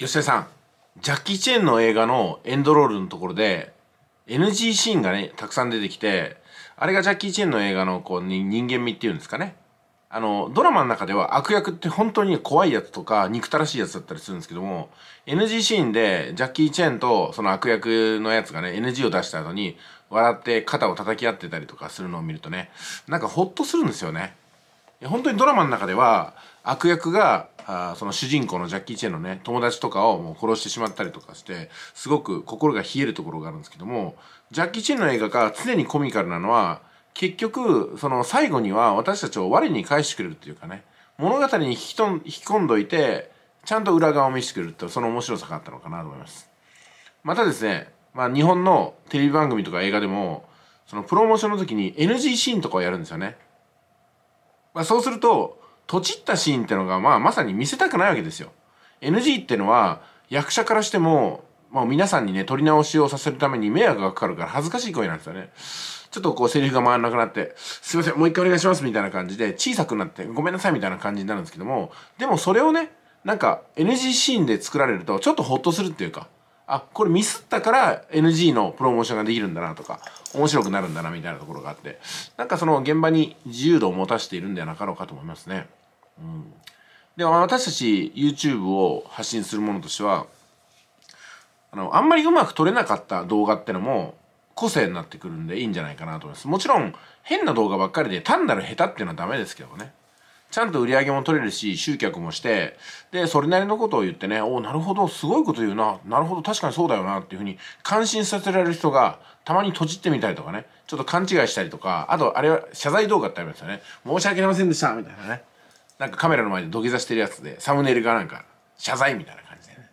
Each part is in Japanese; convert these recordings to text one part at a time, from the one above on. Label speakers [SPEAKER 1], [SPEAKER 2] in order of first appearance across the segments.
[SPEAKER 1] 吉田さんジャッキー・チェーンの映画のエンドロールのところで NG シーンがねたくさん出てきてあれがジャッキー・チェーンの映画のこう人間味っていうんですかねあのドラマの中では悪役って本当に怖いやつとか憎たらしいやつだったりするんですけども NG シーンでジャッキー・チェーンとその悪役のやつがね NG を出した後に笑って肩を叩き合ってたりとかするのを見るとねなんかホッとするんですよね。本当にドラマの中では悪役があその主人公のジャッキー・チェンのね友達とかをもう殺してしまったりとかしてすごく心が冷えるところがあるんですけどもジャッキー・チェンの映画が常にコミカルなのは結局その最後には私たちを我に返してくれるっていうかね物語に引きと引き込んどいてちゃんと裏側を見せてくれるってその面白さがあったのかなと思いますまたですね、まあ、日本のテレビ番組とか映画でもそのプロモーションの時に NG シーンとかをやるんですよねまあ、そうするととちったシーンってのが、まあ、まさに見せたくないわけですよ。NG ってのは役者からしても、まあ、皆さんにね撮り直しをさせるために迷惑がかかるから恥ずかしい声なんですよね。ちょっとこうセリフが回らなくなって「すいませんもう一回お願いします」みたいな感じで小さくなって「ごめんなさい」みたいな感じになるんですけどもでもそれをねなんか NG シーンで作られるとちょっとホッとするっていうかあこれミスったから NG のプロモーションができるんだなとか面白くなるんだなみたいなところがあってなんかその現場に自由度を持たせているんではなかろうかと思いますね。うん、で私たち YouTube を発信するものとしてはあのあんまりうまく撮れなかった動画ってのも個性になってくるんでいいんじゃないかなと思います。もちろん変な動画ばっかりで単なる下手っていうのはダメですけどね。ちゃんと売り上げも取れるし、集客もして、で、それなりのことを言ってね、おなるほど、すごいこと言うな、なるほど、確かにそうだよな、っていうふうに、感心させられる人が、たまに閉じってみたりとかね、ちょっと勘違いしたりとか、あと、あれは、謝罪動画ってありますよね。申し訳ありませんでした、みたいなね。なんかカメラの前で土下座してるやつで、サムネイルがなんか、謝罪みたいな感じでね。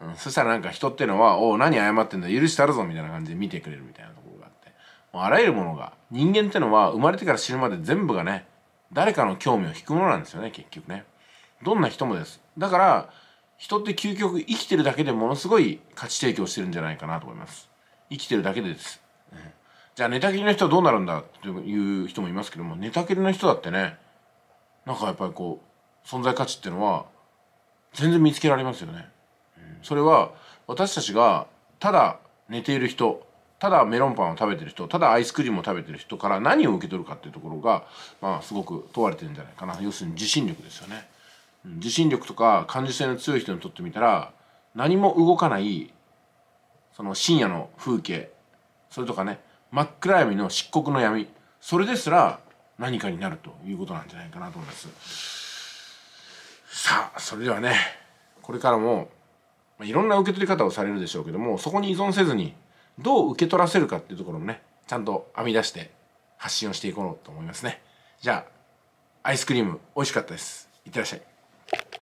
[SPEAKER 1] うん、そしたらなんか人ってのは、お何謝ってんだ、許してあるぞ、みたいな感じで見てくれるみたいなところがあって。もうあらゆるものが、人間ってのは、生まれてから死ぬまで全部がね、誰かの興味を引くものなんですよね結局ねどんな人もですだから人って究極生きてるだけでものすごい価値提供してるんじゃないかなと思います生きてるだけでです、うん、じゃあ寝たきりの人はどうなるんだという人もいますけども寝たきりの人だってねなんかやっぱりこう存在価値っていうのは全然見つけられますよね、うん、それは私たちがただ寝ている人ただメロンパンを食べてる人ただアイスクリームを食べてる人から何を受け取るかっていうところが、まあ、すごく問われてるんじゃないかな要するに自信力ですよね。自信力とか感受性の強い人にとってみたら何も動かないその深夜の風景それとかね真っ暗闇の漆黒の闇それですら何かになるということなんじゃないかなと思いますさあそれではねこれからもいろんな受け取り方をされるでしょうけどもそこに依存せずにどう受け取らせるかっていうところもねちゃんと編み出して発信をしていこうと思いますねじゃあアイスクリーム美味しかったですいってらっしゃい